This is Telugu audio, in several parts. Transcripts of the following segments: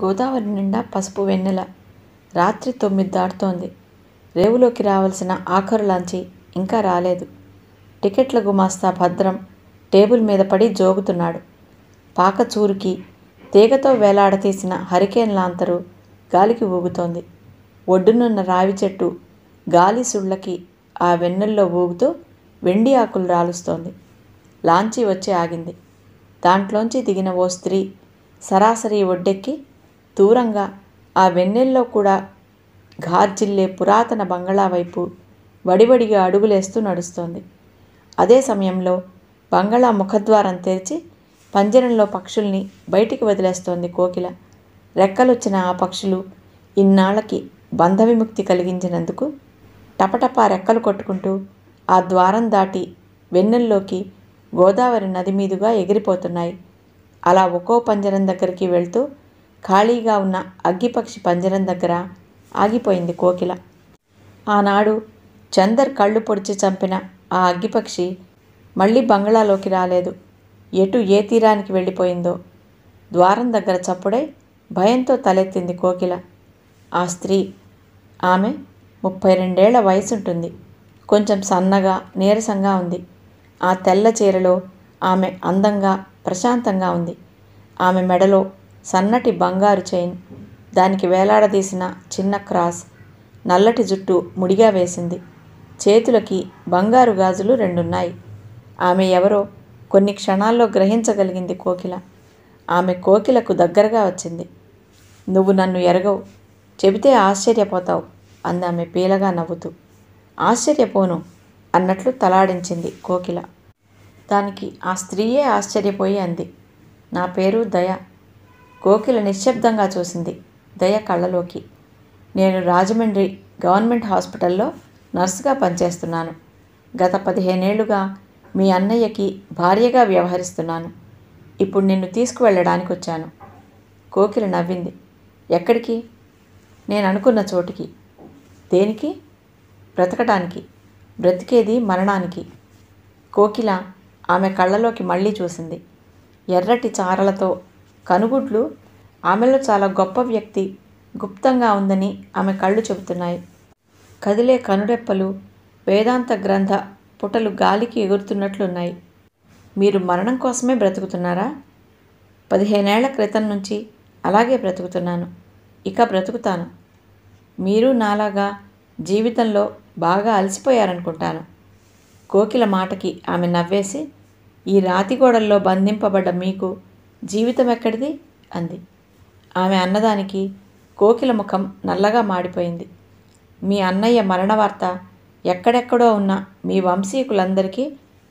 గోదావరి నిండా పసుపు వెన్నెల రాత్రి తొమ్మిది దాటుతోంది రేవులోకి రావాల్సిన ఆఖరు లాంచి ఇంకా రాలేదు టికెట్ల గుమాస్తా భద్రం టేబుల్ మీద పడి జోగుతున్నాడు పాక చూరుకి తీగతో వేలాడతీసిన హరికేన్ లాంతరు గాలికి ఊగుతోంది ఒడ్డునున్న రావి చెట్టు గాలి సుళ్ళకి ఆ వెన్నెల్లో ఊగుతూ వెండి ఆకులు రాలుస్తోంది లాంచి వచ్చి ఆగింది దాంట్లోంచి దిగిన ఓ స్త్రీ సరాసరి ఒడ్డెక్కి దూరంగా ఆ వెన్నెల్లో కూడా ఘార్జిల్లే పురాతన బంగళా వైపు వడివడిగా అడుగులేస్తూ నడుస్తోంది అదే సమయంలో బంగళా ముఖద్వారం తెరిచి పంజరంలో పక్షుల్ని బయటికి వదిలేస్తోంది కోకిల రెక్కలొచ్చిన ఆ పక్షులు ఇన్నాళ్ళకి బంధ విముక్తి కలిగించినందుకు టపటపా రెక్కలు కొట్టుకుంటూ ఆ ద్వారం దాటి వెన్నెల్లోకి గోదావరి నది మీదుగా ఎగిరిపోతున్నాయి అలా ఒక్కో పంజరం దగ్గరికి వెళ్తూ ఖాళీగా ఉన్న అగ్గిపక్షి పంజరం దగ్గర ఆగిపోయింది కోకిల ఆనాడు చందర్ కళ్ళు పొడిచి చంపిన ఆ అగ్గిపక్షి మళ్ళీ బంగ్లాలోకి రాలేదు ఎటు ఏ తీరానికి వెళ్ళిపోయిందో ద్వారం దగ్గర చప్పుడే భయంతో తలెత్తింది కోకిల ఆ స్త్రీ ఆమె ముప్పై రెండేళ్ల వయసుంటుంది కొంచెం సన్నగా నీరసంగా ఉంది ఆ తెల్ల చీరలో ఆమె అందంగా ప్రశాంతంగా ఉంది ఆమె మెడలో సన్నటి బంగారు చైన్ దానికి వేలాడదీసిన చిన్న క్రాస్ నల్లటి జుట్టు ముడిగా వేసింది చేతులకి బంగారు గాజులు రెండున్నాయి ఆమె ఎవరో కొన్ని క్షణాల్లో గ్రహించగలిగింది కోకిల ఆమె కోకిలకు దగ్గరగా వచ్చింది నువ్వు నన్ను ఎరగవు చెబితే ఆశ్చర్యపోతావు అందామె పీలగా నవ్వుతూ ఆశ్చర్యపోను అన్నట్లు తలాడించింది కోకిల దానికి ఆ స్త్రీయే ఆశ్చర్యపోయి అంది నా పేరు దయ కోకిల నిశ్శబ్దంగా చూసింది దయ కళ్ళలోకి నేను రాజమండ్రి గవర్నమెంట్ హాస్పిటల్లో నర్సుగా పనిచేస్తున్నాను గత పదిహేనేళ్లుగా మీ అన్నయ్యకి భార్యగా వ్యవహరిస్తున్నాను ఇప్పుడు నిన్ను తీసుకువెళ్ళడానికి వచ్చాను కోకిల నవ్వింది ఎక్కడికి నేను అనుకున్న చోటికి దేనికి బ్రతకడానికి బ్రతికేది మరణానికి కోకిల ఆమె కళ్ళలోకి మళ్ళీ చూసింది ఎర్రటి చారలతో కనుగుడ్లు ఆమెలో చాలా గొప్ప వ్యక్తి గుప్తంగా ఉందని ఆమె కళ్ళు చెబుతున్నాయి కదిలే కనురెప్పలు వేదాంత గ్రంథ పుటలు గాలికి ఎగురుతున్నట్లున్నాయి మీరు మరణం కోసమే బ్రతుకుతున్నారా పదిహేనేళ్ల క్రితం నుంచి అలాగే బ్రతుకుతున్నాను ఇక బ్రతుకుతాను మీరు నాలాగా జీవితంలో బాగా అలసిపోయారనుకుంటాను కోకిల మాటకి ఆమె నవ్వేసి ఈ రాతి గోడల్లో బంధింపబడ్డ మీకు జీవితం ఎక్కడిది అంది ఆమె అన్నదానికి కోకిల ముఖం నల్లగా మాడిపోయింది మీ అన్నయ్య మరణ వార్త ఎక్కడెక్కడో ఉన్న మీ వంశీకులందరికీ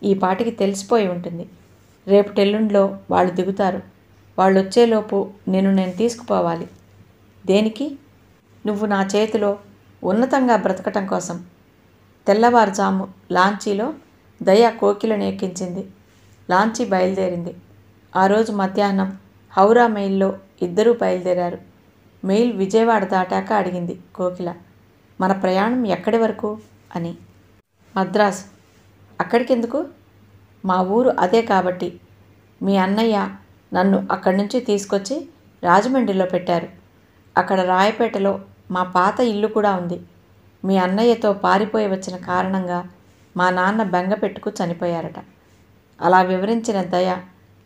ఈ పాటికి తెలిసిపోయి ఉంటుంది రేపు టెల్లుండ్లో వాళ్ళు దిగుతారు వాళ్ళు వచ్చేలోపు నేను నేను తీసుకుపోవాలి దేనికి నువ్వు నా చేతిలో ఉన్నతంగా బ్రతకటం కోసం తెల్లవారుజాము లాంచీలో దయా కోకిలను ఎక్కించింది లాంచీ బయలుదేరింది ఆ రోజు మధ్యాహ్నం హౌరా మెయిల్లో ఇద్దరూ బయలుదేరారు మెయిల్ విజయవాడ దాటాక అడిగింది కోకిల మన ప్రయాణం ఎక్కడి వరకు అని మద్రాసు అక్కడికెందుకు మా ఊరు అదే కాబట్టి మీ అన్నయ్య నన్ను అక్కడి నుంచి తీసుకొచ్చి రాజమండ్రిలో పెట్టారు అక్కడ రాయపేటలో మా పాత ఇల్లు కూడా ఉంది మీ అన్నయ్యతో పారిపోయి వచ్చిన కారణంగా మా నాన్న బెంగ పెట్టుకు చనిపోయారట అలా వివరించిన దయ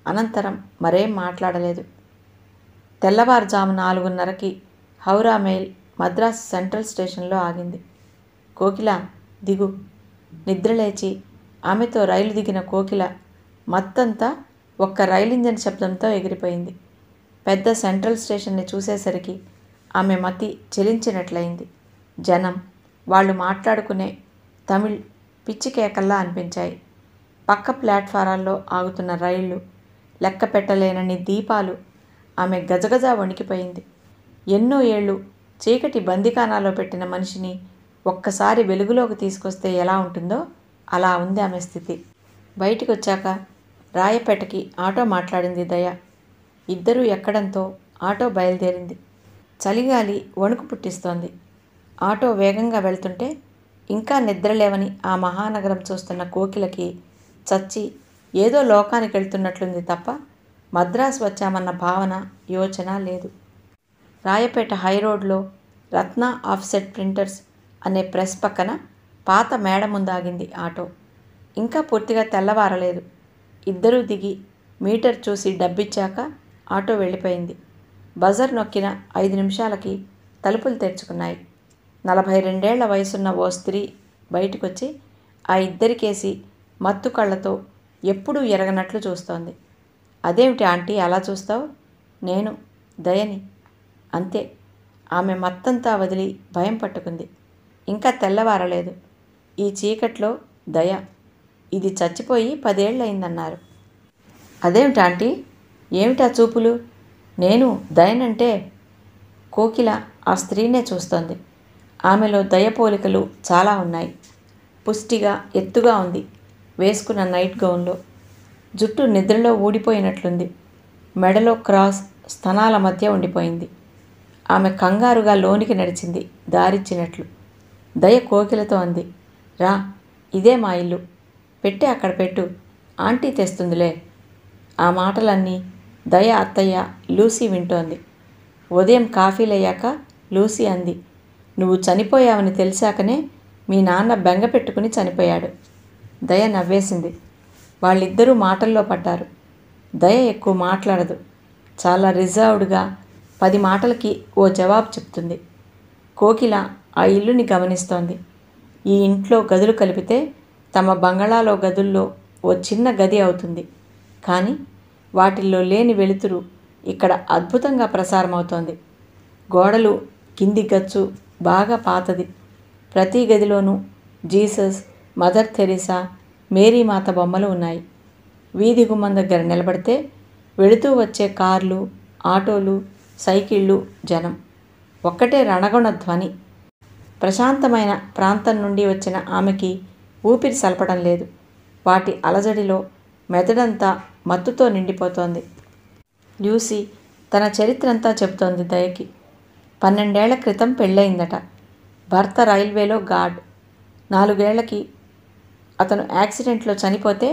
అనంతరం మరేం మాట్లాడలేదు తెల్లవారుజాము నాలుగున్నరకి హౌరా మెయిల్ మద్రాస్ సెంట్రల్ స్టేషన్లో ఆగింది కోకిల దిగు నిద్రలేచి ఆమెతో రైలు దిగిన కోకిల మత్తంతా ఒక్క రైలు ఇంజన్ శబ్దంతో ఎగిరిపోయింది పెద్ద సెంట్రల్ స్టేషన్ని చూసేసరికి ఆమె మతి చెలించినట్లయింది జనం వాళ్ళు మాట్లాడుకునే తమిళ్ పిచ్చికేకల్లా అనిపించాయి పక్క ప్లాట్ఫారాల్లో ఆగుతున్న రైళ్లు లెక్క దీపాలు ఆమె గజగజ వణికిపోయింది ఎన్నో ఏళ్ళు చీకటి బందికానాలో పెట్టిన మనిషిని ఒక్కసారి వెలుగులోకి తీసుకొస్తే ఎలా ఉంటుందో అలా ఉంది ఆమె స్థితి బయటికి వచ్చాక రాయపేటకి ఆటో మాట్లాడింది దయ ఇద్దరూ ఎక్కడంతో ఆటో బయలుదేరింది చలిగాలి వణుకు పుట్టిస్తోంది ఆటో వేగంగా వెళ్తుంటే ఇంకా నిద్రలేవని ఆ మహానగరం చూస్తున్న కోకిలకి చచ్చి ఏదో లోకానికి వెళ్తున్నట్లుంది తప్ప మద్రాసు వచ్చామన్న భావన యోచన లేదు రాయపేట హైరోడ్లో రత్న ఆఫ్సెట్ ప్రింటర్స్ అనే ప్రెస్ పక్కన పాత మేడ ముందాగింది ఆటో ఇంకా పూర్తిగా తెల్లవారలేదు ఇద్దరూ దిగి మీటర్ చూసి డబ్బిచ్చాక ఆటో వెళ్ళిపోయింది బజర్ నొక్కిన ఐదు నిమిషాలకి తలుపులు తెరుచుకున్నాయి నలభై రెండేళ్ల వయసున్న ఓ స్త్రీ బయటకొచ్చి ఆ ఇద్దరికేసి మత్తు కళ్ళతో ఎప్పుడూ ఎరగనట్లు చూస్తోంది అదేమిటి ఆంటీ అలా చూస్తావు నేను దయని అంతే ఆమె మత్తంతా వదిలి భయం పట్టుకుంది ఇంకా తెల్లవారలేదు ఈ చీకట్లో దయ ఇది చచ్చిపోయి పదేళ్ళయిందన్నారు అదేమిటి ఆంటీ ఏమిటా చూపులు నేను దయనంటే కోకిల ఆ స్త్రీనే చూస్తోంది ఆమెలో దయ పోలికలు చాలా ఉన్నాయి పుష్టిగా ఎత్తుగా ఉంది వేసుకున్న నైట్ గౌన్లో జుట్టు నిద్రలో ఊడిపోయినట్లుంది మెడలో క్రాస్ స్తనాల మధ్య ఉండిపోయింది ఆమె కంగారుగా లోనికి నడిచింది దారిచ్చినట్లు దయ కోకిలతో అంది రా ఇదే మా ఇల్లు పెట్టి అక్కడ పెట్టు ఆంటీ తెస్తుందిలే ఆ మాటలన్నీ దయ అత్తయ్య లూసీ వింటోంది ఉదయం కాఫీలయ్యాక లూసీ అంది నువ్వు చనిపోయావని తెలిసాకనే మీ నాన్న బెంగ పెట్టుకుని చనిపోయాడు దయ నవ్వేసింది వాళ్ళిద్దరూ మాటల్లో పడ్డారు దయ ఎక్కువ మాట్లాడదు చాలా రిజర్వ్డ్గా పది మాటలకి ఓ జవాబు చెప్తుంది కోకిల ఆ ఇల్లుని గమనిస్తోంది ఈ ఇంట్లో గదులు కలిపితే తమ బంగళాలో గదుల్లో ఓ చిన్న గది అవుతుంది కానీ వాటిల్లో లేని వెలుతురు ఇక్కడ అద్భుతంగా ప్రసారమవుతోంది గోడలు కింది గచ్చు బాగా పాతది ప్రతి గదిలోనూ జీసస్ మదర్ తెరీసా మేరీ మాత బొమ్మలు ఉన్నాయి వీధి గుమ్మం దగ్గర నిలబడితే వెళుతూ వచ్చే కార్లు ఆటోలు సైకిళ్ళు జనం ఒక్కటే రణగుణ ధ్వని ప్రశాంతమైన ప్రాంతం నుండి వచ్చిన ఆమెకి ఊపిరి సలపడం లేదు వాటి అలజడిలో మెదడంతా మత్తుతో నిండిపోతోంది లూసీ తన చరిత్రంతా చెబుతోంది దయకి పన్నెండేళ్ల క్రితం పెళ్ళయిందట భర్త రైల్వేలో గార్డ్ నాలుగేళ్లకి అతను యాక్సిడెంట్లో చనిపోతే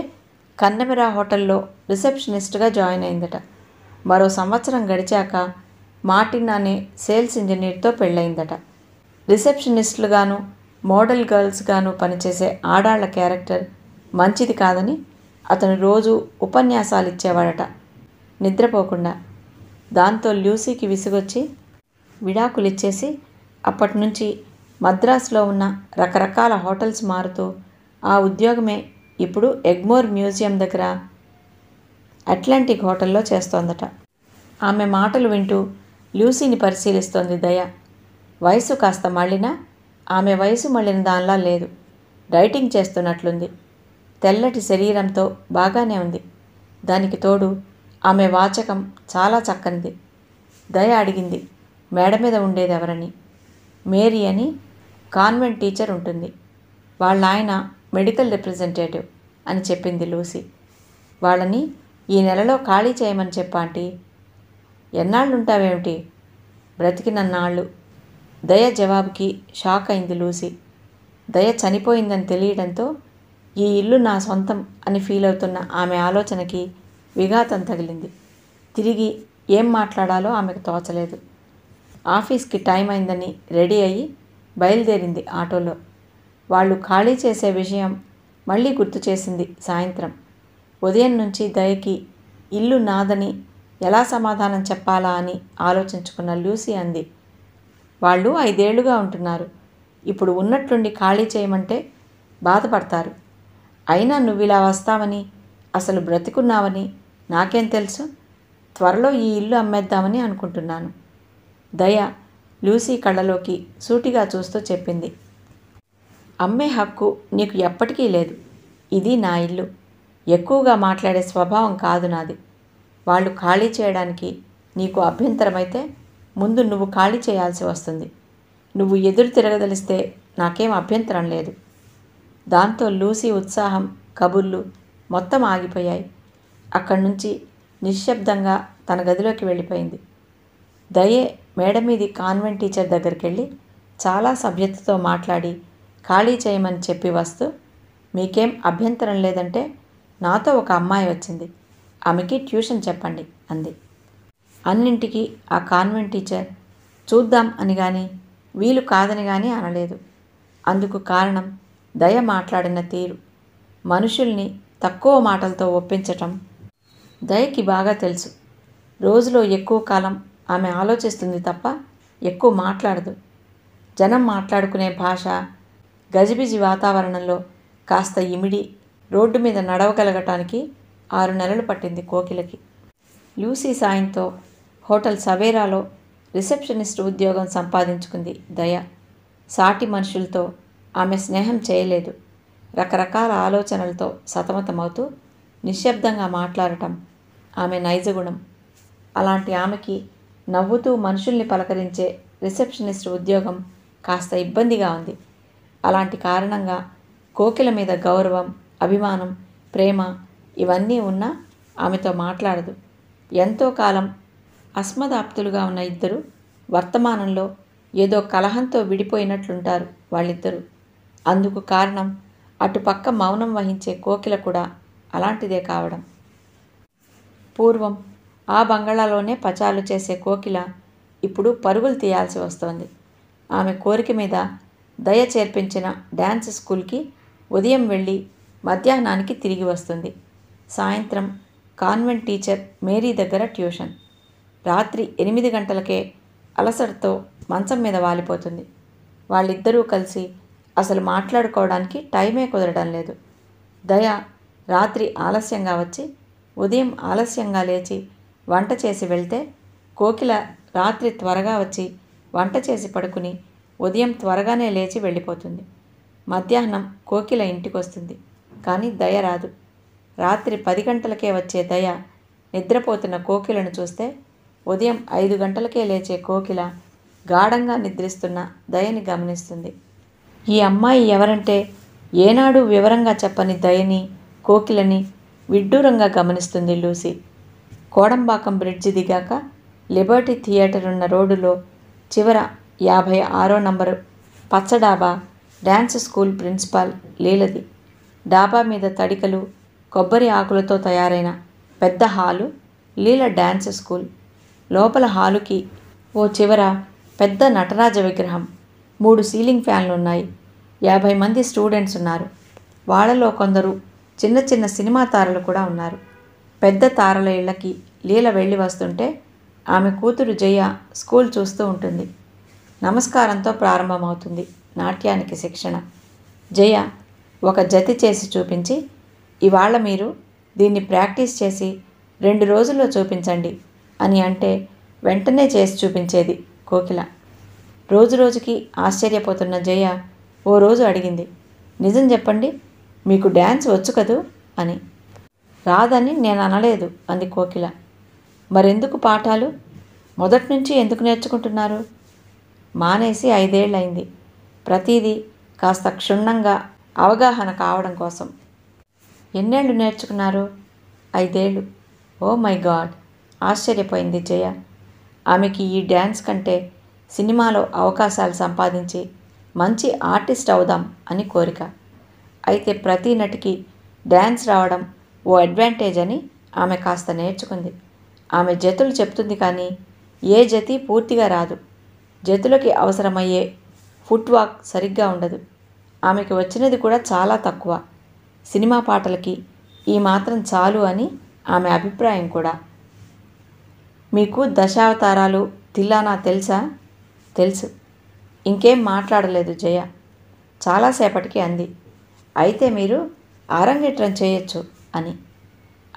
కన్నమిరా హోటల్లో రిసెప్షనిస్ట్గా జాయిన్ అయిందట మరో సంవత్సరం గడిచాక మార్టిన్ అనే సేల్స్ ఇంజనీర్తో పెళ్ళయిందట రిసెప్షనిస్టులుగాను మోడల్ గర్ల్స్గాను పనిచేసే ఆడాళ్ల క్యారెక్టర్ మంచిది కాదని అతను రోజు ఉపన్యాసాలు ఇచ్చేవాడట నిద్రపోకుండా దాంతో ల్యూసీకి విసుగొచ్చి విడాకులిచ్చేసి అప్పటి నుంచి మద్రాసులో ఉన్న రకరకాల హోటల్స్ మారుతూ ఆ ఉద్యోగమే ఇప్పుడు ఎగ్మోర్ మ్యూజియం దగ్గర అట్లాంటిక్ హోటల్లో చేస్తోందట ఆమె మాటలు వింటూ లూసీని పరిశీలిస్తోంది దయ వయసు కాస్త మళ్ళినా ఆమె వయసు మళ్ళిన దానిలా లేదు డైటింగ్ చేస్తున్నట్లుంది తెల్లటి శరీరంతో బాగానే ఉంది దానికి తోడు ఆమె వాచకం చాలా చక్కనిది దయ అడిగింది మేడ మీద ఉండేది ఎవరని మేరీ అని కాన్వెంట్ టీచర్ ఉంటుంది వాళ్ళ ఆయన మెడికల్ రిప్రజెంటేటివ్ అని చెప్పింది లూసీ వాళ్ళని ఈ నెలలో ఖాళీ చేయమని చెప్పాంటి ఎన్నాళ్ళుంటావేమిటి బ్రతికినన్నాళ్ళు దయ జవాబుకి షాక్ అయింది లూసీ దయ చనిపోయిందని తెలియడంతో ఈ ఇల్లు నా సొంతం అని ఫీల్ అవుతున్న ఆమె ఆలోచనకి విఘాతం తగిలింది తిరిగి ఏం మాట్లాడాలో ఆమెకు తోచలేదు ఆఫీస్కి టైం అయిందని రెడీ అయ్యి బయలుదేరింది ఆటోలో వాళ్ళు ఖాళీ చేసే విషయం మళ్ళీ గుర్తు చేసింది సాయంత్రం ఉదయం నుంచి దయకి ఇల్లు నాదని ఎలా సమాధానం చెప్పాలా అని ఆలోచించుకున్న లూసీ అంది వాళ్ళు ఐదేళ్లుగా ఉంటున్నారు ఇప్పుడు ఉన్నట్లుండి ఖాళీ చేయమంటే బాధపడతారు అయినా నువ్వు ఇలా వస్తావని అసలు బ్రతికున్నావని నాకేం తెలుసు త్వరలో ఈ ఇల్లు అమ్మేద్దామని అనుకుంటున్నాను దయ లూసీ కళ్ళలోకి సూటిగా చూస్తూ చెప్పింది అమ్మే హక్కు నీకు ఎప్పటికీ లేదు ఇది నా ఇల్లు ఎక్కువగా మాట్లాడే స్వభావం కాదు నాది వాళ్ళు ఖాళీ చేయడానికి నీకు అభ్యంతరమైతే ముందు నువ్వు ఖాళీ చేయాల్సి వస్తుంది నువ్వు ఎదురు తిరగదలిస్తే నాకేం అభ్యంతరం లేదు దాంతో లూసీ ఉత్సాహం కబుర్లు మొత్తం ఆగిపోయాయి అక్కడి నుంచి నిశ్శబ్దంగా తన గదిలోకి వెళ్ళిపోయింది దయే మేడ మీది కాన్వెంట్ టీచర్ దగ్గరికి వెళ్ళి చాలా సభ్యతతో మాట్లాడి ఖాళీ చేయమని చెప్పి వస్తూ మీకేం అభ్యంతరం లేదంటే నాతో ఒక అమ్మాయి వచ్చింది ఆమెకి ట్యూషన్ చెప్పండి అంది అన్నింటికి ఆ కాన్వెంట్ టీచర్ చూద్దాం అని కానీ వీలు కాదని కానీ అనలేదు అందుకు కారణం దయ మాట్లాడిన తీరు మనుషుల్ని తక్కువ మాటలతో ఒప్పించటం దయకి బాగా తెలుసు రోజులో ఎక్కువ కాలం ఆమె ఆలోచిస్తుంది తప్ప ఎక్కువ మాట్లాడదు జనం మాట్లాడుకునే భాష గజిబిజి వాతావరణంలో కాస్త ఇమిడి రోడ్డు మీద నడవగలగటానికి ఆరు నెలలు పట్టింది కోకిలకి లూసీ సాయంతో హోటల్ సవేరాలో రిసెప్షనిస్ట్ ఉద్యోగం సంపాదించుకుంది దయ సాటి మనుషులతో ఆమె స్నేహం చేయలేదు రకరకాల ఆలోచనలతో సతమతమవుతూ నిశ్శబ్దంగా మాట్లాడటం ఆమె నైజగుణం అలాంటి ఆమెకి నవ్వుతూ మనుషుల్ని పలకరించే రిసెప్షనిస్ట్ ఉద్యోగం కాస్త ఇబ్బందిగా ఉంది అలాంటి కారణంగా కోకిల మీద గౌరవం అభిమానం ప్రేమ ఇవన్నీ ఉన్నా ఆమెతో మాట్లాడదు ఎంతో కాలం అస్మదాప్తులుగా ఉన్న ఇద్దరు వర్తమానంలో ఏదో కలహంతో విడిపోయినట్లుంటారు వాళ్ళిద్దరూ అందుకు కారణం అటుపక్క మౌనం వహించే కోకిల కూడా అలాంటిదే కావడం పూర్వం ఆ బంగాళాలోనే పచాలు చేసే కోకిల ఇప్పుడు పరుగులు తీయాల్సి వస్తోంది ఆమె కోరిక మీద దయ చేర్పించిన డ్యాన్స్ స్కూల్కి ఉదయం వెళ్ళి మధ్యాహ్నానికి తిరిగి వస్తుంది సాయంత్రం కాన్వెంట్ టీచర్ మేరీ దగ్గర ట్యూషన్ రాత్రి ఎనిమిది గంటలకే అలసటతో మంచం మీద వాలిపోతుంది వాళ్ళిద్దరూ కలిసి అసలు మాట్లాడుకోవడానికి టైమే కుదరడం లేదు దయ రాత్రి ఆలస్యంగా వచ్చి ఉదయం ఆలస్యంగా లేచి వంట చేసి వెళ్తే కోకిల రాత్రి త్వరగా వచ్చి వంట చేసి పడుకుని ఉదయం త్వరగానే లేచి వెళ్ళిపోతుంది మధ్యాహ్నం కోకిల ఇంటికొస్తుంది కానీ దయ రాదు రాత్రి పది గంటలకే వచ్చే దయ నిద్రపోతున్న కోకిలను చూస్తే ఉదయం ఐదు గంటలకే లేచే కోకిల గాఢంగా నిద్రిస్తున్న దయని గమనిస్తుంది ఈ అమ్మాయి ఎవరంటే ఏనాడు వివరంగా చెప్పని దయని కోకిలని విడ్డూరంగా గమనిస్తుంది లూసి కోడంబాకం బ్రిడ్జి దిగాక లిబర్టీ థియేటర్ ఉన్న రోడ్డులో చివర యాభై ఆరో నంబరు పచ్చ డాబా డ్యాన్స్ స్కూల్ ప్రిన్సిపాల్ లీలది డాబా మీద తడికలు కొబ్బరి ఆకులతో తయారైన పెద్ద హాలు లీల డ్యాన్స్ స్కూల్ లోపల హాలుకి ఓ చివర పెద్ద నటరాజ విగ్రహం మూడు సీలింగ్ ఫ్యాన్లు ఉన్నాయి యాభై మంది స్టూడెంట్స్ ఉన్నారు వాళ్ళలో కొందరు చిన్న చిన్న సినిమా తారలు కూడా ఉన్నారు పెద్ద తారల ఇళ్ళకి లీల వెళ్ళి వస్తుంటే ఆమె కూతురు జయ స్కూల్ చూస్తూ ఉంటుంది నమస్కారంతో ప్రారంభమవుతుంది నాట్యానికి శిక్షణ జయ ఒక జతి చేసి చూపించి ఇవాళ మీరు దీన్ని ప్రాక్టీస్ చేసి రెండు రోజుల్లో చూపించండి అని అంటే వెంటనే చేసి చూపించేది కోకిల రోజు రోజుకి ఆశ్చర్యపోతున్న జయ ఓ రోజు అడిగింది నిజం చెప్పండి మీకు డ్యాన్స్ వచ్చు కదూ అని రాదని నేను అనలేదు అంది కోకిల మరెందుకు పాఠాలు మొదటి నుంచి ఎందుకు నేర్చుకుంటున్నారు మానేసి ఐదేళ్ళైంది ప్రతిదీ కాస్త క్షుణ్ణంగా అవగాహన కావడం కోసం ఎన్నేళ్ళు నేర్చుకున్నారు ఐదేళ్ళు ఓ మై గాడ్ ఆశ్చర్యపోయింది జయ ఆమెకి ఈ డ్యాన్స్ కంటే సినిమాలో అవకాశాలు సంపాదించి మంచి ఆర్టిస్ట్ అవుదాం అని కోరిక అయితే ప్రతి నటికి డ్యాన్స్ రావడం ఓ అడ్వాంటేజ్ అని ఆమె కాస్త నేర్చుకుంది ఆమె జతులు చెప్తుంది కానీ ఏ జతి పూర్తిగా రాదు జతులకి అవసరమయ్యే ఫుట్వాక్ సరిగ్గా ఉండదు ఆమెకి వచ్చినది కూడా చాలా తక్కువ సినిమా పాటలకి ఈ మాత్రం చాలు అని ఆమె అభిప్రాయం కూడా మీకు దశావతారాలు తిల్లానా తెలుసా తెలుసు ఇంకేం మాట్లాడలేదు జయ చాలాసేపటికి అంది అయితే మీరు ఆరంగేట్రం చేయొచ్చు అని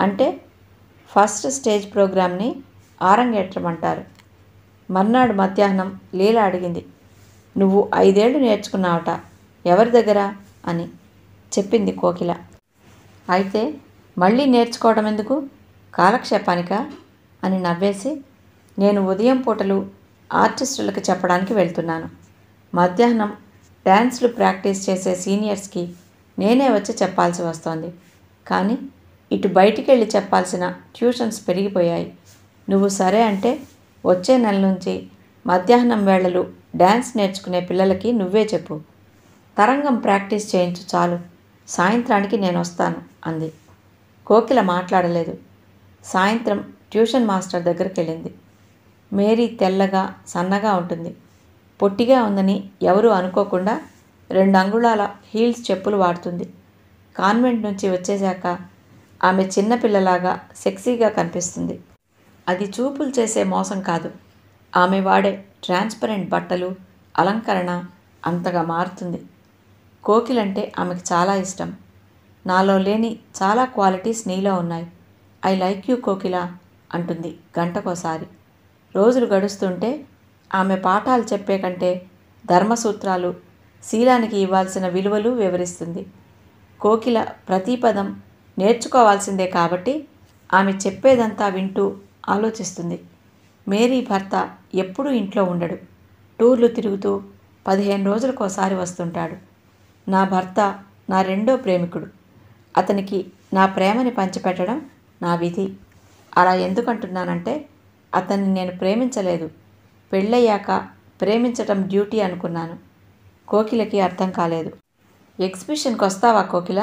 అంటే ఫస్ట్ స్టేజ్ ప్రోగ్రామ్ని ఆరంగేట్రం అంటారు మర్నాడు మధ్యాహ్నం లీల అడిగింది నువ్వు ఐదేళ్లు నేర్చుకున్నావట ఎవరి దగ్గర అని చెప్పింది కోకిల అయితే మళ్ళీ నేర్చుకోవడం ఎందుకు కాలక్షేపానికా అని నవ్వేసి నేను ఉదయం పూటలు ఆర్టిస్టులకు చెప్పడానికి వెళ్తున్నాను మధ్యాహ్నం డ్యాన్స్లు ప్రాక్టీస్ చేసే సీనియర్స్కి నేనే వచ్చి చెప్పాల్సి వస్తోంది కానీ ఇటు బయటికి వెళ్ళి చెప్పాల్సిన ట్యూషన్స్ పెరిగిపోయాయి నువ్వు సరే అంటే వచ్చే నెల నుంచి మధ్యాహ్నం వేళలు డ్యాన్స్ నేర్చుకునే పిల్లలకి నువ్వే చెప్పు తరంగం ప్రాక్టీస్ చేయించు చాలు సాయంత్రానికి నేను వస్తాను అంది కోకిల మాట్లాడలేదు సాయంత్రం ట్యూషన్ మాస్టర్ దగ్గరికి వెళ్ళింది మేరీ తెల్లగా సన్నగా ఉంటుంది పొట్టిగా ఉందని ఎవరూ అనుకోకుండా రెండు అంగుళాల హీల్స్ చెప్పులు వాడుతుంది కాన్వెంట్ నుంచి వచ్చేశాక ఆమె చిన్నపిల్లలాగా సెక్సీగా కనిపిస్తుంది అది చూపులు చేసే మోసం కాదు ఆమె వాడే ట్రాన్స్పరెంట్ బట్టలు అలంకరణ అంతగా మారుతుంది కోకిలంటే ఆమెకు చాలా ఇష్టం నాలో లేని చాలా క్వాలిటీస్ నీలో ఉన్నాయి ఐ లైక్ యూ కోకిల అంటుంది గంటకోసారి రోజులు గడుస్తుంటే ఆమె పాఠాలు చెప్పే కంటే ధర్మసూత్రాలు శీలానికి ఇవ్వాల్సిన విలువలు వివరిస్తుంది కోకిల ప్రతిపదం నేర్చుకోవాల్సిందే కాబట్టి ఆమె చెప్పేదంతా వింటూ ఆలోచిస్తుంది మేరీ భర్త ఎప్పుడూ ఇంట్లో ఉండడు టూర్లు తిరుగుతూ పదిహేను రోజులకోసారి వస్తుంటాడు నా భర్త నా రెండో ప్రేమికుడు అతనికి నా ప్రేమని పంచిపెట్టడం నా విధి అలా ఎందుకంటున్నానంటే అతన్ని నేను ప్రేమించలేదు పెళ్ళయ్యాక ప్రేమించటం డ్యూటీ అనుకున్నాను కోకిలకి అర్థం కాలేదు ఎగ్జిబిషన్కి వస్తావా కోకిల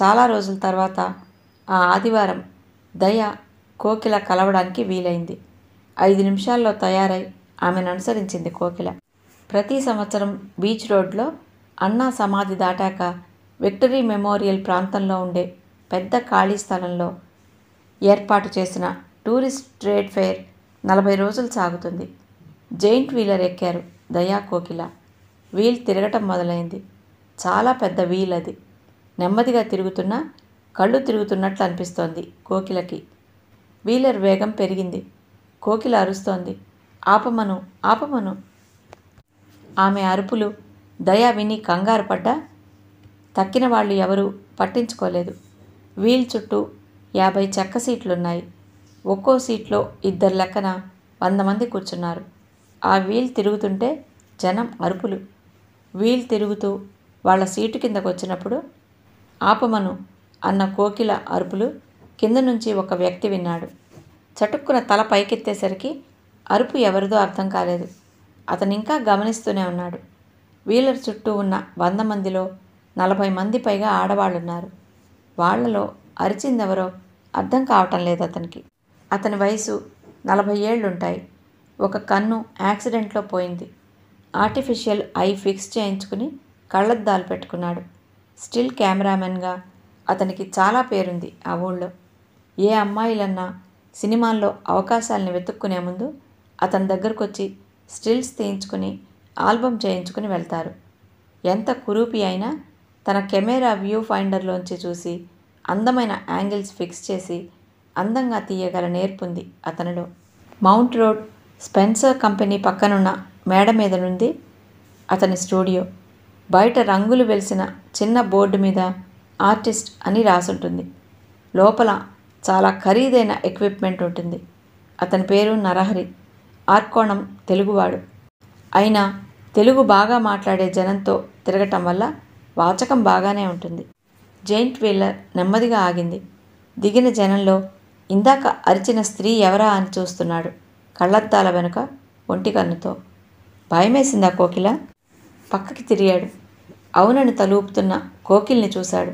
చాలా రోజుల తర్వాత ఆ ఆదివారం దయ కోకిల కలవడానికి వీలైంది ఐదు నిమిషాల్లో తయారై ఆమెను అనుసరించింది కోకిల ప్రతి సంవత్సరం బీచ్ రోడ్లో అన్నా సమాధి దాటాక విక్టరీ మెమోరియల్ ప్రాంతంలో ఉండే పెద్ద ఖాళీ స్థలంలో ఏర్పాటు చేసిన టూరిస్ట్ ట్రేడ్ ఫెయిర్ నలభై రోజులు సాగుతుంది జైంట్ వీలర్ ఎక్కారు దయా కోకిల వీల్ తిరగటం మొదలైంది చాలా పెద్ద వీల్ అది నెమ్మదిగా తిరుగుతున్నా కళ్ళు తిరుగుతున్నట్లు అనిపిస్తోంది కోకిలకి వీలర్ వేగం పెరిగింది కోకిల అరుస్తోంది ఆపమను ఆపమను ఆమె అరుపులు దయా విని కంగారు పడ్డా తక్కిన వాళ్ళు ఎవరూ పట్టించుకోలేదు వీల్ చుట్టూ యాభై చెక్క సీట్లున్నాయి ఒక్కో సీట్లో ఇద్దరు లెక్కన వంద మంది కూర్చున్నారు ఆ వీల్ తిరుగుతుంటే జనం అరుపులు వీల్ తిరుగుతూ వాళ్ళ సీటు కిందకు వచ్చినప్పుడు ఆపమను అన్న కోకిల అరుపులు కింద నుంచి ఒక వ్యక్తి విన్నాడు చటుక్కున తల పైకెత్తేసరికి అరుపు ఎవరిదో అర్థం కాలేదు అతనింకా గమనిస్తూనే ఉన్నాడు వీలర్ చుట్టూ ఉన్న వంద మందిలో నలభై మంది పైగా ఆడవాళ్ళున్నారు వాళ్లలో అరిచిందెవరో అర్థం కావటం లేదు అతనికి అతని వయసు నలభై ఏళ్ళుంటాయి ఒక కన్ను యాక్సిడెంట్లో పోయింది ఆర్టిఫిషియల్ ఐ ఫిక్స్ చేయించుకుని కళ్ళద్దాలు పెట్టుకున్నాడు స్టిల్ కెమెరామెన్గా అతనికి చాలా పేరుంది ఆ ఊళ్ళో ఏ అమ్మాయిలన్నా సినిమాల్లో అవకాశాలను వెతుక్కునే ముందు అతని దగ్గరకొచ్చి స్టిల్స్ తీయించుకుని ఆల్బమ్ చేయించుకుని వెళ్తారు ఎంత కురూపి అయినా తన కెమెరా వ్యూ ఫైండర్లోంచి చూసి అందమైన యాంగిల్స్ ఫిక్స్ చేసి అందంగా తీయగల నేర్పుంది అతనిలో మౌంట్ రోడ్ స్పెన్సర్ కంపెనీ పక్కనున్న మేడ మీద నుండి అతని స్టూడియో బయట రంగులు వెలిసిన చిన్న బోర్డు మీద ఆర్టిస్ట్ అని రాసుంటుంది లోపల చాలా ఖరీదైన ఎక్విప్మెంట్ ఉంటుంది అతని పేరు నరహరి ఆర్కోణం తెలుగువాడు అయినా తెలుగు బాగా మాట్లాడే జనంతో తిరగటం వల్ల వాచకం బాగానే ఉంటుంది జైంట్ వీలర్ నెమ్మదిగా ఆగింది దిగిన జనంలో ఇందాక అరిచిన స్త్రీ ఎవరా అని చూస్తున్నాడు కళ్ళద్దాల వెనుక ఒంటి కన్నుతో భయమేసిందా కోకిల పక్కకి తిరిగాడు అవునని తలూపుతున్న కోకిల్ని చూశాడు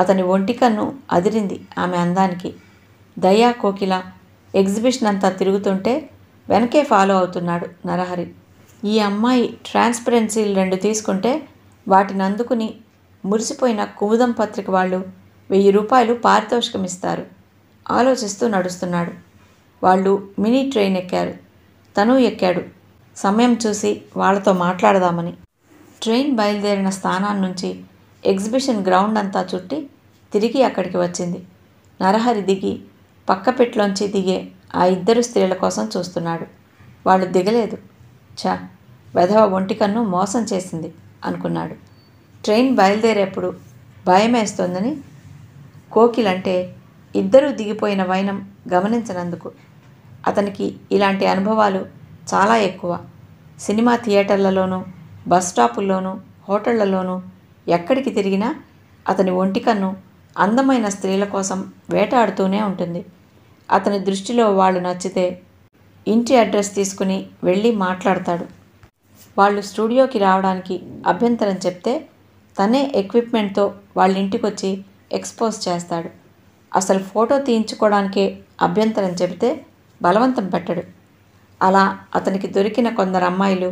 అతని ఒంటికన్ను అదిరింది ఆమె అందానికి దయా కోకిల ఎగ్జిబిషన్ అంతా తిరుగుతుంటే వెనకే ఫాలో అవుతున్నాడు నరహరి ఈ అమ్మాయి ట్రాన్స్పరెన్సీలు రెండు తీసుకుంటే వాటిని అందుకుని మురిసిపోయిన కుముదం పత్రిక వాళ్ళు వెయ్యి రూపాయలు పారితోషికం ఇస్తారు ఆలోచిస్తూ నడుస్తున్నాడు వాళ్ళు మినీ ట్రైన్ ఎక్కారు తను ఎక్కాడు సమయం చూసి వాళ్ళతో మాట్లాడదామని ట్రైన్ బయలుదేరిన స్థానం నుంచి ఎగ్జిబిషన్ గ్రౌండ్ అంతా చుట్టి తిరిగి అక్కడికి వచ్చింది నరహరి దిగి పక్క పెట్లోంచి దిగే ఆ ఇద్దరు స్త్రీల కోసం చూస్తున్నాడు వాళ్ళు దిగలేదు చా వెధవ ఒంటికన్ను మోసం చేసింది అనుకున్నాడు ట్రైన్ బయలుదేరేప్పుడు భయమేస్తోందని కోకిలంటే ఇద్దరూ దిగిపోయిన వైనం గమనించినందుకు అతనికి ఇలాంటి అనుభవాలు చాలా ఎక్కువ సినిమా థియేటర్లలోనూ బస్ స్టాపుల్లోనూ హోటళ్లలోనూ ఎక్కడికి తిరిగినా అతని ఒంటికన్ను అందమైన స్త్రీల కోసం వేటాడుతూనే ఉంటుంది అతని దృష్టిలో వాళ్ళు నచ్చితే ఇంటి అడ్రస్ తీసుకుని వెళ్ళి మాట్లాడతాడు వాళ్ళు స్టూడియోకి రావడానికి అభ్యంతరం చెప్తే తనే ఎక్విప్మెంట్తో వాళ్ళ ఇంటికొచ్చి ఎక్స్పోజ్ చేస్తాడు అసలు ఫోటో తీయించుకోవడానికే అభ్యంతరం చెబితే బలవంతం పెట్టడు అలా అతనికి దొరికిన కొందరు అమ్మాయిలు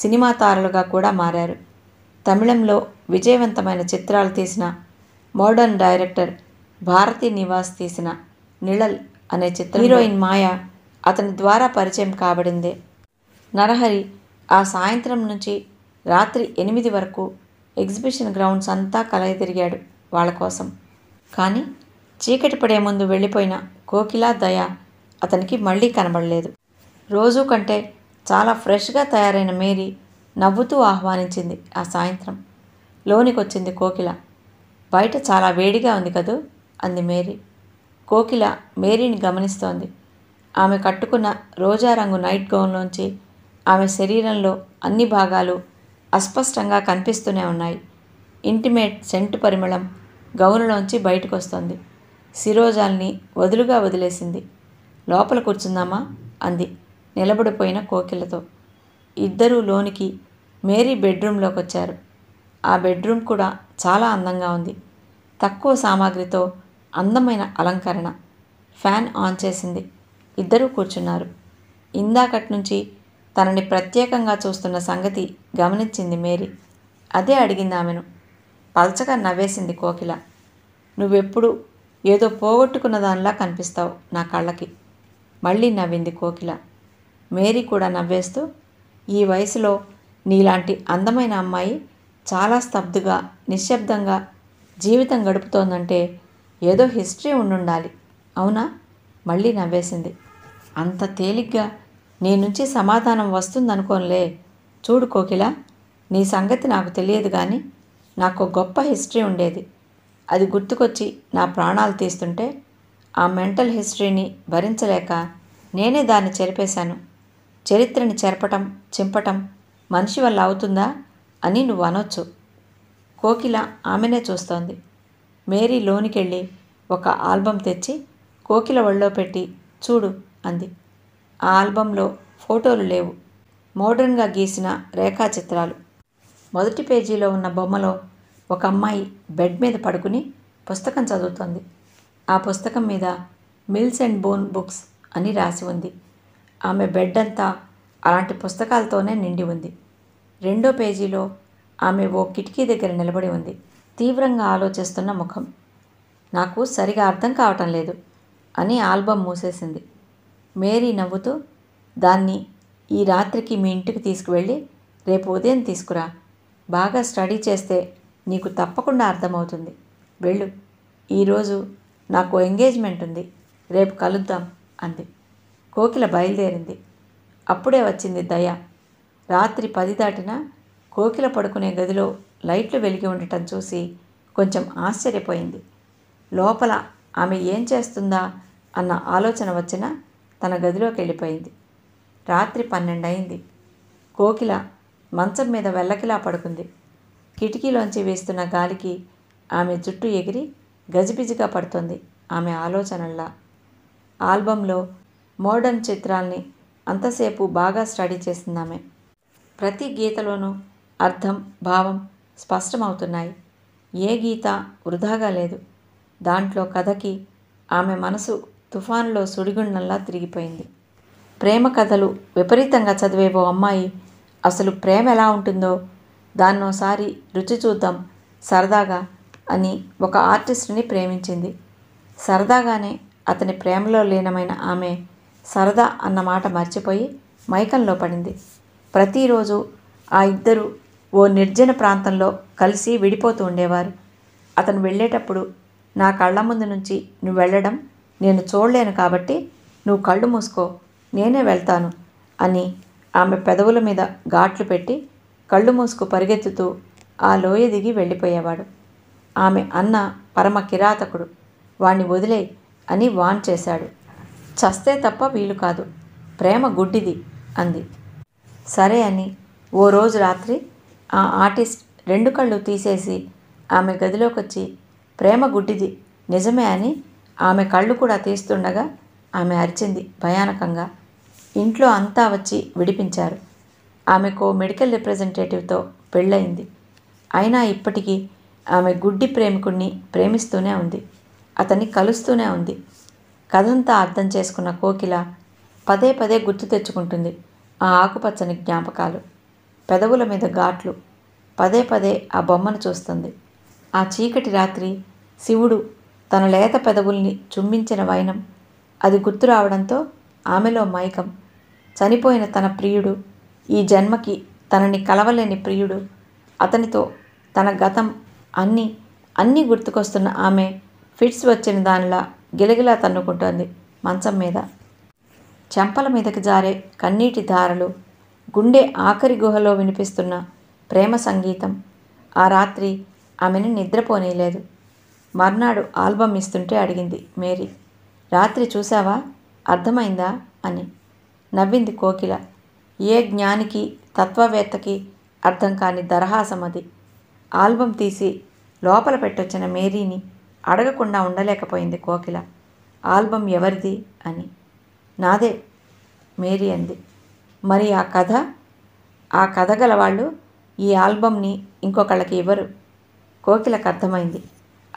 సినిమా తారలుగా కూడా మారారు తమిళంలో విజయవంతమైన చిత్రాలు తీసిన మోడర్న్ డైరెక్టర్ భారతి నివాస్ తీసిన నిళల్ అనే చిత్ర హీరోయిన్ మాయా అతని ద్వారా పరిచయం కాబడింది నరహరి ఆ సాయంత్రం నుంచి రాత్రి ఎనిమిది వరకు ఎగ్జిబిషన్ గ్రౌండ్స్ అంతా కలయి తిరిగాడు వాళ్ళ కోసం కానీ చీకటి పడే ముందు వెళ్ళిపోయిన కోకిలా దయ అతనికి మళ్ళీ కనబడలేదు రోజు కంటే చాలా ఫ్రెష్గా తయారైన మేరీ నవ్వుతూ ఆహ్వానించింది ఆ సాయంత్రం లోనికి వచ్చింది కోకిల బయట చాలా వేడిగా ఉంది కదూ అంది మేరీ కోకిల మేరీని గమనిస్తోంది ఆమె కట్టుకున్న రోజా రంగు నైట్ గౌన్లోంచి ఆమె శరీరంలో అన్ని భాగాలు అస్పష్టంగా కనిపిస్తూనే ఉన్నాయి ఇంటిమేట్ సెంటు పరిమళం గౌనులోంచి బయటకు వస్తుంది శిరోజాల్ని వదులుగా వదిలేసింది లోపల కూర్చుందామా అంది నిలబడిపోయిన కోకిలతో ఇద్దరూ లోనికి మేరీ బెడ్రూంలోకి వచ్చారు ఆ బెడ్రూమ్ కూడా చాలా అందంగా ఉంది తక్కువ సామాగ్రితో అందమైన అలంకరణ ఫ్యాన్ ఆన్ చేసింది ఇద్దరూ కూర్చున్నారు ఇందాకటి నుంచి తనని ప్రత్యేకంగా చూస్తున్న సంగతి గమనించింది మేరీ అదే అడిగింది ఆమెను పలచగా నవ్వేసింది కోకిల నువ్వెప్పుడు ఏదో పోగొట్టుకున్న దానిలా కనిపిస్తావు నా కళ్ళకి మళ్ళీ నవ్వింది కోకిల మేరీ కూడా నవ్వేస్తూ ఈ వయసులో నీలాంటి అందమైన అమ్మాయి చాలా స్తబ్దుగా నిశ్శబ్దంగా జీవితం గడుపుతోందంటే ఏదో హిస్టరీ ఉండుండాలి అవునా మళ్ళీ నవ్వేసింది అంత తేలిగ్గా నీ నుంచి సమాధానం వస్తుందనుకోనులే చూడు కోకిల నీ సంగతి నాకు తెలియదు కానీ నాకు గొప్ప హిస్టరీ ఉండేది అది గుర్తుకొచ్చి నా ప్రాణాలు తీస్తుంటే ఆ మెంటల్ హిస్టరీని భరించలేక నేనే దాన్ని చెరిపేశాను చరిత్రని చెరపటం చింపటం మనిషి వల్ల అవుతుందా అని నువ్వు అనొచ్చు కోకిల ఆమెనే చూస్తోంది మేరీ లోనికెళ్ళి ఒక ఆల్బం తెచ్చి కోకిల ఒళ్ళో పెట్టి చూడు అంది ఆ ఆల్బంలో ఫోటోలు లేవు మోడర్న్గా గీసిన రేఖాచిత్రాలు మొదటి పేజీలో ఉన్న బొమ్మలో ఒక అమ్మాయి బెడ్ మీద పడుకుని పుస్తకం చదువుతోంది ఆ పుస్తకం మీద మిల్స్ అండ్ బోన్ బుక్స్ అని రాసి ఉంది ఆమె బెడ్ అంతా అలాంటి పుస్తకాలతోనే నిండి ఉంది రెండో పేజీలో ఆమె ఓ కిటికీ దగ్గర నిలబడి ఉంది తీవ్రంగా ఆలోచిస్తున్న ముఖం నాకు సరిగా అర్థం కావటం లేదు అని ఆల్బమ్ మూసేసింది మేరీ నవ్వుతూ దాన్ని ఈ రాత్రికి మీ ఇంటికి తీసుకువెళ్ళి రేపు ఉదయం తీసుకురా బాగా స్టడీ చేస్తే నీకు తప్పకుండా అర్థమవుతుంది వెళ్ళు ఈరోజు నాకు ఎంగేజ్మెంట్ ఉంది రేపు కలుద్దాం అంది కోకిల బయలుదేరింది అప్పుడే వచ్చింది దయ రాత్రి పది దాటిన కోకిల పడుకునే గదిలో లైట్లు వెలిగి ఉండటం చూసి కొంచెం ఆశ్చర్యపోయింది లోపల ఆమె ఏం చేస్తుందా అన్న ఆలోచన వచ్చిన తన గదిలోకి వెళ్ళిపోయింది రాత్రి పన్నెండు అయింది కోకిల మంచం మీద వెళ్ళకిలా పడుకుంది కిటికీలోంచి వేస్తున్న గాలికి ఆమె జుట్టు ఎగిరి గజిబిజిగా పడుతుంది ఆమె ఆలోచనల్లా ఆల్బంలో మోడర్న్ చిత్రాల్ని అంతసేపు బాగా స్టడీ చేసిందామే ప్రతి గీతలోనూ అర్థం భావం స్పష్టమవుతున్నాయి ఏ గీత వృధాగా లేదు దాంట్లో కథకి ఆమె మనసు తుఫానులో సుడిగుండంలా తిరిగిపోయింది ప్రేమ కథలు విపరీతంగా చదివే ఓ అమ్మాయి అసలు ప్రేమ ఎలా ఉంటుందో దాన్నోసారి రుచి చూద్దాం సరదాగా అని ఒక ఆర్టిస్టుని ప్రేమించింది సరదాగానే అతని ప్రేమలో లీనమైన ఆమె సరదా అన్నమాట మర్చిపోయి మైకంలో పడింది ప్రతిరోజు ఆ ఇద్దరు ఓ నిర్జన ప్రాంతంలో కలిసి విడిపోతూ ఉండేవారు అతను వెళ్ళేటప్పుడు నా కళ్ళ ముందు నుంచి నువ్వు వెళ్ళడం నేను చూడలేను కాబట్టి నువ్వు కళ్ళు మూసుకో నేనే వెళ్తాను అని ఆమె పెదవుల మీద ఘాట్లు పెట్టి కళ్ళు మూసుకు పరిగెత్తుతూ ఆ లోయ దిగి వెళ్ళిపోయేవాడు ఆమె అన్న పరమ కిరాతకుడు వాణ్ణి వదిలే అని వాన్ చేశాడు చస్తే తప్ప వీలు కాదు ప్రేమ గుడ్డిది అంది సరే అని ఓ రోజు రాత్రి ఆ ఆర్టిస్ట్ రెండు కళ్ళు తీసేసి ఆమె గదిలోకి వచ్చి ప్రేమ గుడ్డిది నిజమే అని ఆమె కళ్ళు కూడా తీస్తుండగా ఆమె అరిచింది భయానకంగా ఇంట్లో అంతా వచ్చి విడిపించారు ఆమెకు మెడికల్ రిప్రజెంటేటివ్తో పెళ్ళయింది అయినా ఇప్పటికీ ఆమె గుడ్డి ప్రేమికుణ్ణి ప్రేమిస్తూనే ఉంది అతన్ని కలుస్తూనే ఉంది కథంతా అర్థం చేసుకున్న కోకిల పదే పదే గుర్తు తెచ్చుకుంటుంది ఆ ఆకుపచ్చని జ్ఞాపకాలు పెదవుల మీద ఘాట్లు పదే పదే ఆ బొమ్మను చూస్తుంది ఆ చీకటి రాత్రి శివుడు తన లేత పెదవుల్ని చుమ్మించిన వైనం అది గుర్తు రావడంతో ఆమెలో మైకం చనిపోయిన తన ప్రియుడు ఈ జన్మకి తనని కలవలేని ప్రియుడు అతనితో తన గతం అన్నీ అన్నీ గుర్తుకొస్తున్న ఆమె ఫిట్స్ వచ్చిన దానిలా గిలగిలా తన్నుకుంటోంది మంచం మీద చెంపల మీదకి జారే కన్నీటి ధారలు గుండె ఆఖరి గుహలో వినిపిస్తున్న ప్రేమ సంగీతం ఆ రాత్రి ఆమెను నిద్రపోనేలేదు మర్నాడు ఆల్బమ్ ఇస్తుంటే అడిగింది మేరీ రాత్రి చూసావా అర్థమైందా అని నవ్వింది కోకిల ఏ జ్ఞానికి తత్వవేత్తకి అర్థం కాని దరహాసం అది ఆల్బమ్ తీసి లోపల పెట్టొచ్చిన మేరీని అడగకుండా ఉండలేకపోయింది కోకిల ఆల్బమ్ ఎవరిది అని నాదే మేరీ అంది మరి ఆ కథ ఆ కథ గల వాళ్ళు ఈ ఆల్బమ్ని ఇంకొకళ్ళకి ఇవ్వరు కోకిలకు అర్థమైంది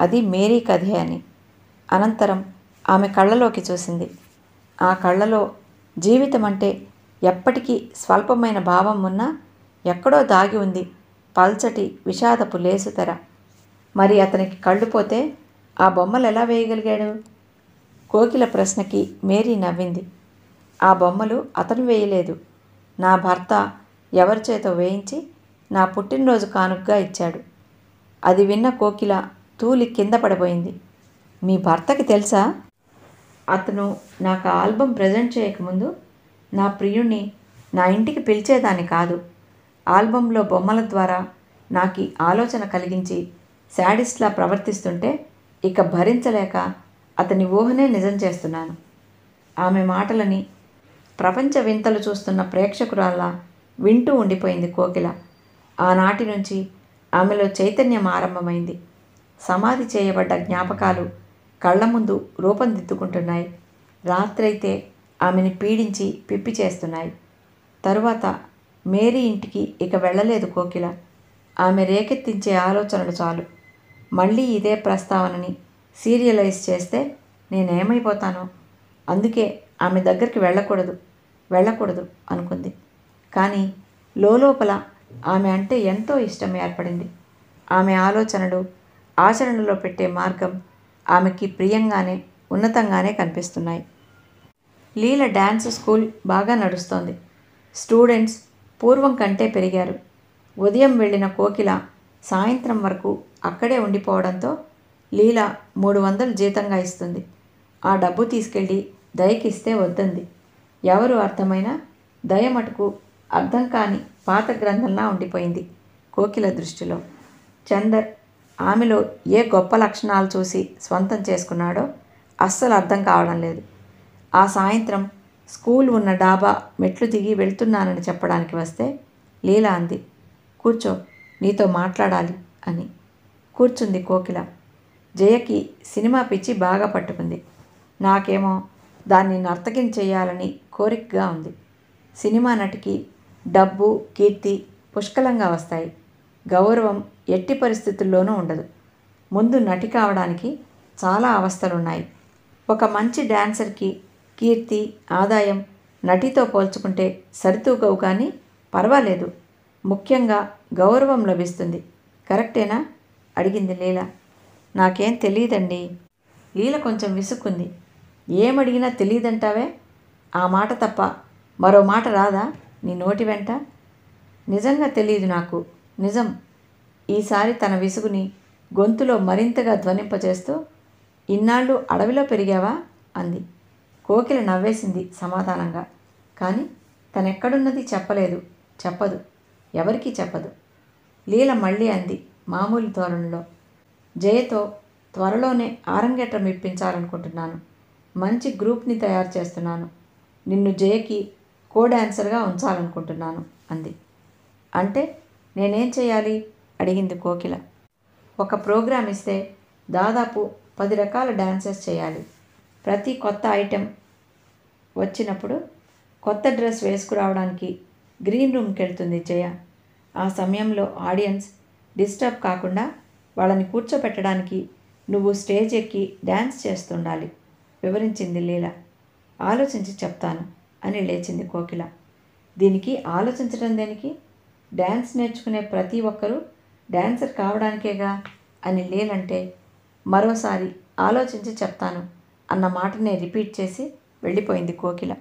అది మేరీ కథే అని అనంతరం ఆమె కళ్ళలోకి చూసింది ఆ కళ్ళలో జీవితం అంటే ఎప్పటికీ స్వల్పమైన భావం ఉన్నా ఎక్కడో దాగి ఉంది పల్చటి విషాదపు లేసుతెర మరి అతనికి కళ్ళు పోతే ఆ బొమ్మలు ఎలా వేయగలిగాడు కోకిల ప్రశ్నకి మేరీ నవ్వింది ఆ బొమ్మలు అతను వేయలేదు నా భర్త ఎవరి చేత వేయించి నా పుట్టినరోజు కానుకగా ఇచ్చాడు అది విన్న కోకిల తూలి కింద పడిపోయింది మీ భర్తకి తెలుసా అతను నాకు ఆల్బం ప్రజెంట్ చేయకముందు నా ప్రియుణ్ణి నా ఇంటికి పిలిచేదాన్ని కాదు ఆల్బంలో బొమ్మల ద్వారా నాకు ఆలోచన కలిగించి శాడిస్ట్లా ప్రవర్తిస్తుంటే ఇక భరించలేక అతని ఊహనే నిజం చేస్తున్నాను ఆమె మాటలని ప్రపంచ వింతలు చూస్తున్న ప్రేక్షకురాల్లా వింటూ ఉండిపోయింది కోకిల ఆనాటి నుంచి ఆమెలో చైతన్యం ఆరంభమైంది సమాధి చేయబడ్డ జ్ఞాపకాలు కళ్ళ ముందు రూపందిద్దుకుంటున్నాయి రాత్రైతే ఆమెని పీడించి పిప్పి చేస్తున్నాయి తరువాత మేరీ ఇంటికి ఇక వెళ్ళలేదు కోకిల ఆమె రేకెత్తించే ఆలోచనలు చాలు మళ్ళీ ఇదే ప్రస్తావనని సీరియలైజ్ చేస్తే నేనేమైపోతాను అందుకే ఆమె దగ్గరికి వెళ్ళకూడదు వెళ్ళకూడదు అనుకుంది కానీ లోపల ఆమె అంటే ఎంతో ఇష్టం ఏర్పడింది ఆమె ఆలోచనలు ఆచరణలో పెట్టే మార్గం ఆమెకి ప్రియంగానే ఉన్నతంగానే కనిపిస్తున్నాయి లీల డ్యాన్స్ స్కూల్ బాగా నడుస్తోంది స్టూడెంట్స్ పూర్వం కంటే పెరిగారు ఉదయం వెళ్ళిన కోకిల సాయంత్రం వరకు అక్కడే ఉండిపోవడంతో లీల మూడు వందలు జీతంగా ఇస్తుంది ఆ డబ్బు తీసుకెళ్ళి దయకిస్తే వద్దంది ఎవరు అర్థమైనా దయ మటుకు అర్థం కాని పాత గ్రంథంలా ఉండిపోయింది కోకిల దృష్టిలో చందర్ ఆమెలో ఏ గొప్ప లక్షణాలు చూసి స్వంతం చేసుకున్నాడో అస్సలు అర్థం కావడం లేదు ఆ సాయంత్రం స్కూల్ ఉన్న డాబా మెట్లు దిగి వెళ్తున్నానని చెప్పడానికి వస్తే లీలా అంది కూర్చో నీతో మాట్లాడాలి అని కూర్చుంది కోకిల జయకి సినిమా పిచ్చి బాగా పట్టుకుంది నాకేమో దాన్ని నర్తకం చేయాలని కోరికగా ఉంది సినిమా నటికి డబ్బు కీర్తి పుష్కలంగా వస్తాయి గౌరవం ఎట్టి పరిస్థితుల్లోనూ ఉండదు ముందు నటి కావడానికి చాలా అవస్థలున్నాయి ఒక మంచి డాన్సర్కి కీర్తి ఆదాయం నటితో పోల్చుకుంటే సరితూగవు కానీ పర్వాలేదు ముఖ్యంగా గౌరవం లభిస్తుంది కరెక్టేనా అడిగింది లీలా నాకేం తెలియదండి లీల కొంచెం విసుక్కుంది ఏమడిగినా తెలియదంటావే ఆ మాట తప్ప మరో మాట రాదా నీ నోటి వెంట నిజంగా తెలియదు నాకు నిజం ఈసారి తన విసుగుని గొంతులో మరింతగా ధ్వనింపజేస్తూ ఇన్నాళ్ళు అడవిలో పెరిగావా అంది కోకిల నవ్వేసింది సమాధానంగా కానీ తనెక్కడున్నది చెప్పలేదు చెప్పదు ఎవరికీ చెప్పదు లీల మళ్ళీ అంది మామూలు ధోరణిలో జయతో త్వరలోనే ఆరంగేట్రం ఇప్పించాలనుకుంటున్నాను మంచి గ్రూప్ని తయారు చేస్తున్నాను నిన్ను జయకి కో డాన్సర్గా ఉంచాలనుకుంటున్నాను అంది అంటే నేనేం చేయాలి అడిగింది కోకిల ఒక ప్రోగ్రాం ఇస్తే దాదాపు పది రకాల డాన్సెస్ చేయాలి ప్రతి కొత్త ఐటెం వచ్చినప్పుడు కొత్త డ్రెస్ వేసుకురావడానికి గ్రీన్ రూమ్కి వెళ్తుంది జయ ఆ సమయంలో ఆడియన్స్ డిస్టర్బ్ కాకుండా వాళ్ళని కూర్చోపెట్టడానికి నువ్వు స్టేజ్ ఎక్కి డ్యాన్స్ చేస్తుండాలి వివరించింది లీల ఆలోచించి చెప్తాను అని లేచింది కోకిల దీనికి ఆలోచించడం దేనికి డ్యాన్స్ నేర్చుకునే ప్రతి ఒక్కరూ డ్యాన్సర్ కావడానికేగా అని లేలంటే మరోసారి ఆలోచించి చెప్తాను అన్న మాటనే రిపీట్ చేసి వెళ్ళిపోయింది కోకిల